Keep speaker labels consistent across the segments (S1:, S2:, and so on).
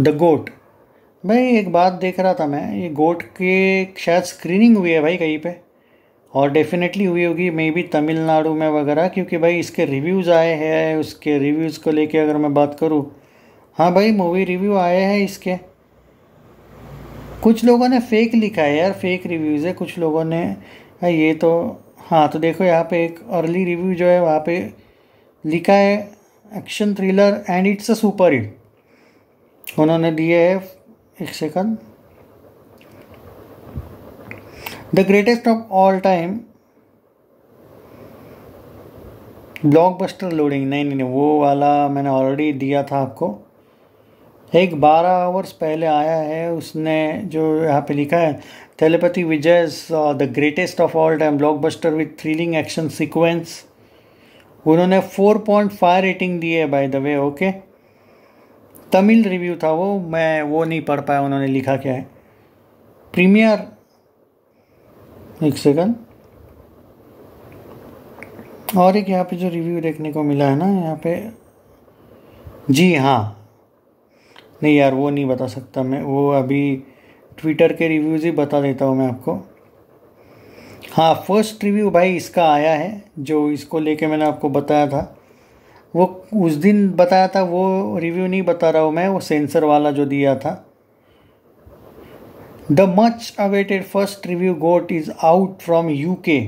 S1: The गोट भाई एक बात देख रहा था मैं ये गोट के शायद स्क्रीनिंग हुई है भाई कहीं पे और डेफिनेटली हुई होगी मे बी तमिलनाडु में वगैरह क्योंकि भाई इसके रिव्यूज़ आए हैं उसके रिव्यूज़ को लेके अगर मैं बात करूँ हाँ भाई मूवी रिव्यू आए हैं इसके कुछ लोगों ने फेक लिखा है यार फेक रिव्यूज़ है कुछ लोगों ने ये तो हाँ तो देखो यहाँ पे एक अर्ली रिव्यू जो है वहाँ पे लिखा है action thriller and it's a super hit उन्होंने दिए है एक second the greatest of all time blockbuster loading नहीं नहीं नहीं वो वाला मैंने ऑलरेडी दिया था आपको एक बारह आवर्स पहले आया है उसने जो यहाँ पे लिखा है Thalapathy Vijay the greatest of all time blockbuster with thrilling action sequence उन्होंने फोर पॉइंट फाइव रेटिंग दी है by the way okay okay? Tamil review था वो मैं वो नहीं पढ़ पाया उन्होंने लिखा क्या है प्रीमियर एक सेकंड और एक यहाँ पे जो रिव्यू देखने को मिला है ना यहाँ पे जी हाँ नहीं यार वो नहीं बता सकता मैं वो अभी ट्विटर के रिव्यूज़ ही बता देता हूँ मैं आपको हाँ फर्स्ट रिव्यू भाई इसका आया है जो इसको लेके मैंने आपको बताया था वो उस दिन बताया था वो रिव्यू नहीं बता रहा हूँ मैं वो सेंसर वाला जो दिया था the much awaited first review GOAT is out from UK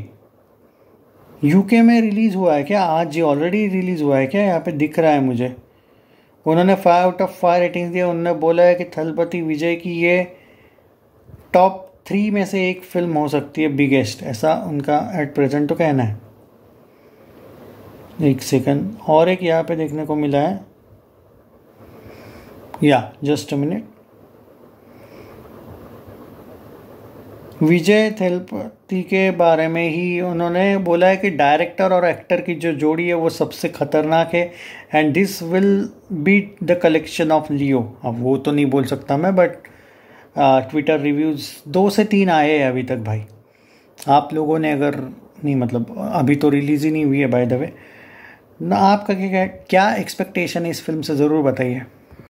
S1: UK में रिलीज़ हुआ है क्या आज ये ऑलरेडी रिलीज़ हुआ है क्या यहाँ पे दिख रहा है मुझे उन्होंने five out of five rating दिया उन्होंने बोला है कि थलपति विजय की ये टॉप थ्री में से एक फिल्म हो सकती है बिगेस्ट ऐसा उनका एट प्रेजेंट तो कहना है एक सेकंड और एक यहाँ पे देखने को मिला है या जस्ट अ मिनट विजय थेलपति के बारे में ही उन्होंने बोला है कि डायरेक्टर और एक्टर की जो जोड़ी है वो सबसे खतरनाक है and this will beat the collection of Leo अब वो तो नहीं बोल सकता मैं बट ट्विटर रिव्यूज़ दो से तीन आए हैं अभी तक भाई आप लोगों ने अगर नहीं मतलब अभी तो रिलीज़ ही नहीं हुई है बाय द वे ना आपका क्या क्या एक्सपेक्टेशन है इस फिल्म से ज़रूर बताइए